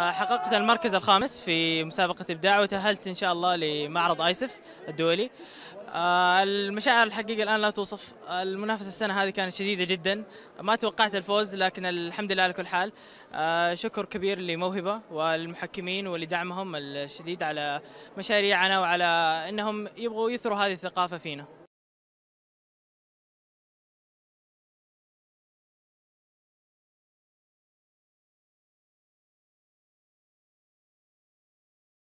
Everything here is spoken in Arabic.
آه، حققت المركز الخامس في مسابقة إبداع وتأهلت إن شاء الله لمعرض آيسف الدولي آه، المشاعر الحقيقة الآن لا توصف المنافسة السنة هذه كانت شديدة جدا ما توقعت الفوز لكن الحمد لله على كل حال آه، شكر كبير لموهبة والمحكمين ولدعمهم الشديد على مشاريعنا وعلى أنهم يبغوا يثروا هذه الثقافة فينا